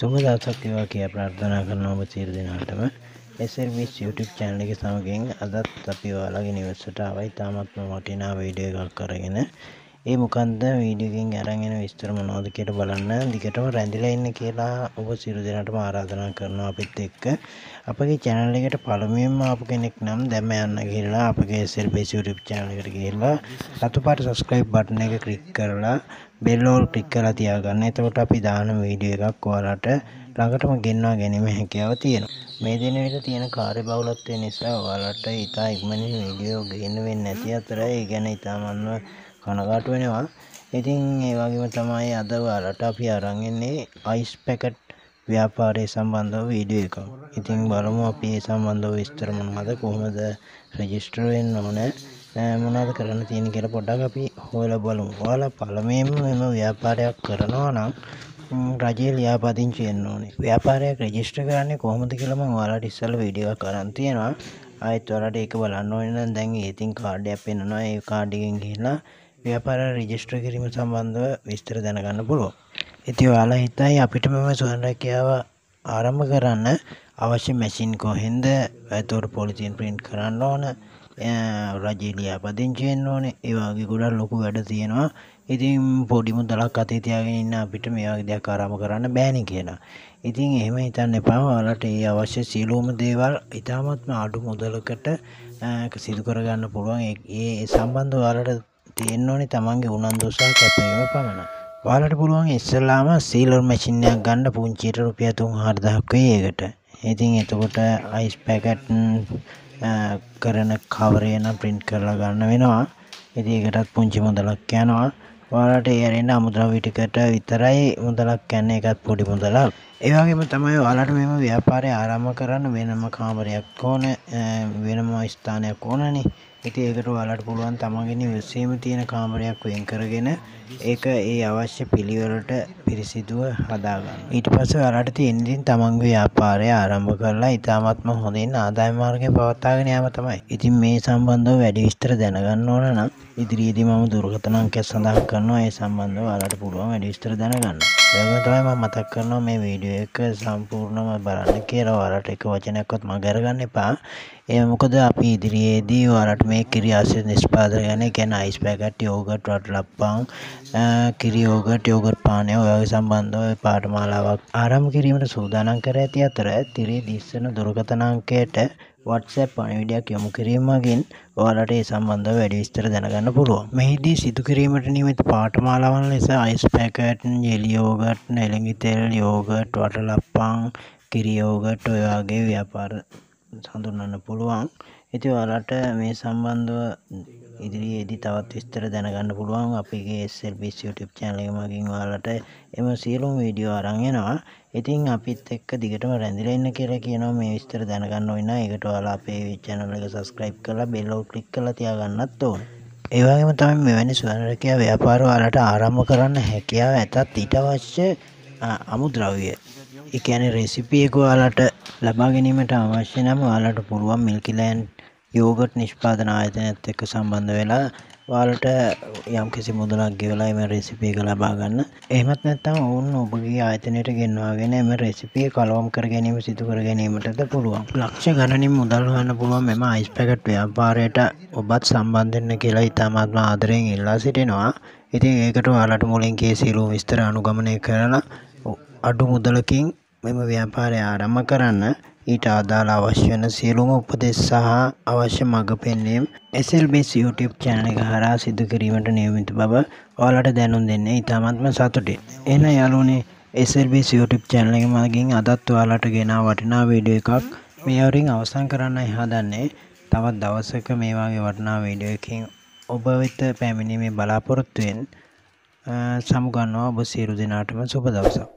සුම දසක් ඒවා කිය ප්‍රාර්ථනා කරනම සීර දෙනාටම එසල්විස් YouTube චැනල එක සමගින් අදත් අපි වාලගේ නිවසට අවයි තාමත්ම වටිනා වීඩියගල් කරගෙන ඒ මොකක්ද වීඩියගෙන් අරගෙන විස්තර මොනෝද කියට බලන්න දිගටම රැඳිලා ඉන්න කියලා ඔබ සිරු දෙනටම ආරාධනා කරනවා අපිත් එක්ක අපගේ චැනල් එකට පළමුවෙන්ම ආපු කෙනෙක් නම් දැම යන්න කියලා අපගේ සෙල්බේස් YouTube channel එකට ගිහිල්ලා රතුපාට subscribe button එක click කරලා bell all click කරලා තියාගන්න. එතකොට අපි දාන වීඩියෝ එකක් ඔයාලට ළඟටම ගෙන්වා ගැනීම හැකියාව තියෙනවා. මේ දින විට තියෙන කාර්යබහුලත්වය නිසා ඔයාලට ඉතා ඉක්මනින් වීඩියෝ ගෙන්න වෙන්නේ නැති අතර ඒ ගැන ඉතාමත්ම කනගාට වෙනවා ඉතින් ඒ වගේම තමයි අද ඔයාලට අපි අරන්ගන්නේ අයිස් පැකට් ව්‍යාපාරය සම්බන්ධව වීඩියෝ එකක්. ඉතින් බලමු අපි ඒ සම්බන්ධව විස්තර මොනවද කොහොමද රෙජිස්ටර් වෙන්න ඕනේ මොනවද කරන්න තියෙන කියලා පොඩ්ඩක් අපි හොයලා බලමු. ඔයාලා පළමුවෙන්ම මේ ව්‍යාපාරයක් කරනවා නම් රජයේ ලියාපදිංචි වෙන්න ඕනේ. ව්‍යාපාරයක් රෙජිස්ටර් කරන්නේ කොහොමද කියලා මම ඔයාලට ඉස්සෙල්ලා වීඩියෝ එකක් අරන් තියෙනවා. ආයෙත් ඔයාලට ඒක බලන්න ඕනේ නම් දැන් ඒතින් කාඩ් එකක් පෙන්නනවා. ඒ කාඩ් එකෙන් ගිහිල්ලා ව්‍යාපාර රජිස්ට්‍ර කිරීම සම්බන්ධව විස්තර දැනගන්න පුළුවන්. ඉති ඔයාලා හිතයි අපිට මෙම සුවන්රැකියාව ආරම්භ කරන්න අවශ්‍ය මැසින් කොහෙන්ද ඇතවට පොලිතින් ප්‍රින්ට් කරන්න ඕන රජීලිය පදිංචයෙන් ඕන ඒවාගේ ගොඩක් ලොකු වැඩ තියෙනවා ඉතින් පොඩිමු දලක් අතීතියාගෙන ඉන්න අපිට මේවාගේ දෙයක් ආරම කරන්න බෑනි කියලා ඉතින් එහෙම හිතන්න එපා ඔයාලට ඒ අවශ්‍ය සියලූම දේවල් ඉතාමත්ම අඩු මුදලකට සිදු කරගන්න පුළුවන් ඒ සම්බන්ධ ඔයාලට තියෙන්න ඕනි තමන්ගේ උනන්දු සහ කැපවීම පමණයි. ඔයාලට පුළුවන් ඉස්සෙල්ලාම සීලර් මැෂින් එකක් ගන්න පුංචියට රුපියල් 3000ක් වෙයි ඒකට. ඉතින් එතකොට අයිස් පැකට් කරන කවරය නම් print කරලා ගන්න වෙනවා. ඉතින් ඒකටත් පුංචි මුදලක් යනවා. ඔයාලට ඒ අරින්න අමුද්‍රව්‍ය ටිකට විතරයි මුදලක් යන්නේ ඒකත් පොඩි මුදලක්. ඒවාගේම තමයි ඔයාලට මෙම ව්‍යාපාරය ආරාම කරන්න වෙනම කාමරයක් ඕන වෙනම ස්ථානයක් ඕනනේ ඉති ඒකට වලට පුළුවන් තමගෙන විස්සීම තියෙන කාමරයක් වෙන් කරගෙන ඒක ඒ අවශ්‍ය පිළිවලට පිරිසිදුව හදාගන්න ඊට පස වලට තියෙන්දින් තමන්ගේ ව්‍යාපාරය ආරම්භ කරලා ඉතාමත්ම හොඳින් ආදායමාර්ගය පවත්තාගෙන යාම තමයි ඉතින් මේ සම්බන්ධව වැඩි විස්තර දැනගන්න ඕන නම් ඉදිරියේදී මම දුර්ගතනංකෙත් සඳහන් කරනවා ඒ සම්බන්ධව වලට පුළුවන් වැඩි විස්තර දැනගන්න. ඒවගේම තමයි මම මතක් කරනවා මේ වීඩියෝ ඒක සම්පූර්ණම බලන්න කියලා ඔයාලට එක වචනයක්වත් මඟ අරගන්න එපා. එය මොකද අපි ඉදිරියේදී වරට මේ කිරියාසිර නිස්්පාදර ගැන ගැන අයිස් පැකට් යෝගට රට ලප්පං කිරියෝගට යෝගට පානය ඔයගේ සම්බන්ධව පාටමාලාවක් ආරම් කිරීමට සූදානන් කර ඇති අතර තිරේ දිස්සන දුරකතනංකයට වටසැප් පණවිඩයක් යොමු කිරීමගින් ඔයාලට ඒ සම්බන්ධ වැඩි විස්තර දැනගන්න පුළුවන් මෙහිදී සිදුකිරීමට නිමිත පාටමාලාවන් ලෙස අයිස් පැකට් යෙලියෝගට් නෙළඟිතෙල් යෝගට් වට ලප්පං කිරියෝගට් ඔයාගේ ව්‍යාපාර සඳුන්වන්න පුළුවන් ඉති ඔයාලට මේ සම්බන්ධව ඉදිරියේදී තවත් විස්තර දැනගන්න පුළුවන් අපිගේ SLBස් YouTube channel එක මගින් ඔයාලට එම සියලුම වීඩියෝ අරන් එනවා. ඉතින් අපිත් එක්ක දිගටම රැඳිලා ඉන්න කියලා කියනවා මේ විස්තර දැනගන්න ඕන නම් ඒකට ඔයාලා අපේ channel එක subscribe කරලා bell එක click කරලා තියාගන්නත් ඕන. ඒ වගේම තමයි මෙවැනි ස්වර්ණරැකියා ව්‍යාපාර වලට ආරම්භ කරන්න හැකියාව ඇතත් ඊට අවශ්‍ය අමුද්‍රව්‍ය එකන රෙසිපියක යාලට ලබා ගැනීමට අවශ්‍ය නම් යාලට පුළුවන් මිල්කිලෑන් යෝගට් නිෂ්පාදන ආයතනත් එක්ක සම්බන්ධ වෙලා වාලට යම් කිසි මුදලක් ගෙවලා එම රෙසිපියක ලබා ගන්න එහෙමත් නැත්නම් ඔවුන් ඔබගේ ආයතනයට ගෙන්වාගෙන එම රෙසිපිය කලවම් කර ගැනීම සිදු කර ගැනීමටද පුළුවන් ලක්ෂ ගණනින් මුදල් හොයන්න පුළුවන් මෙම අයිස් පැකට් ව්‍යාපාරයට ඔබත් සම්බන්ධ වෙන්න කියලා ඉතාමත්ම ආදරයෙන් ඉල්ලා සිටිනවා ඉතින් ඒකට ඔයාලට මුලින් කේ සියලුම විස්තර අනුගමනය කරලා අඩු මුදලකින් මෙම ව්‍යාපාරය ආරම්භ කරන්න ඊට අදාළ අවශ්‍ය වන සියලුම උපදෙස් සහ අවශ්‍ය මඟ පෙන්වීම් SLB's YouTube channel එක හරහා සිදු කිරීමට නියමිත බව ඔයාලට දැනුම් දෙන්නේ ඉතාමත්ම සතුටින්. එහෙනම් යාළුවනේ SLB's YouTube channel එක මගින් අදත් ඔයාලට ගෙනා වටිනා වීඩියෝ එකක් මේ වරින් අවසන් කරන්නයි හදන්නේ. තවත් දවසක මේ වගේ වටිනා වීඩියෝ එකකින් ඔබ වෙත පැමිණීමේ බලාපොරොත්තුෙන් සමුගන්නවා ඔබ සේරු දෙනාටම සුබ දවසක්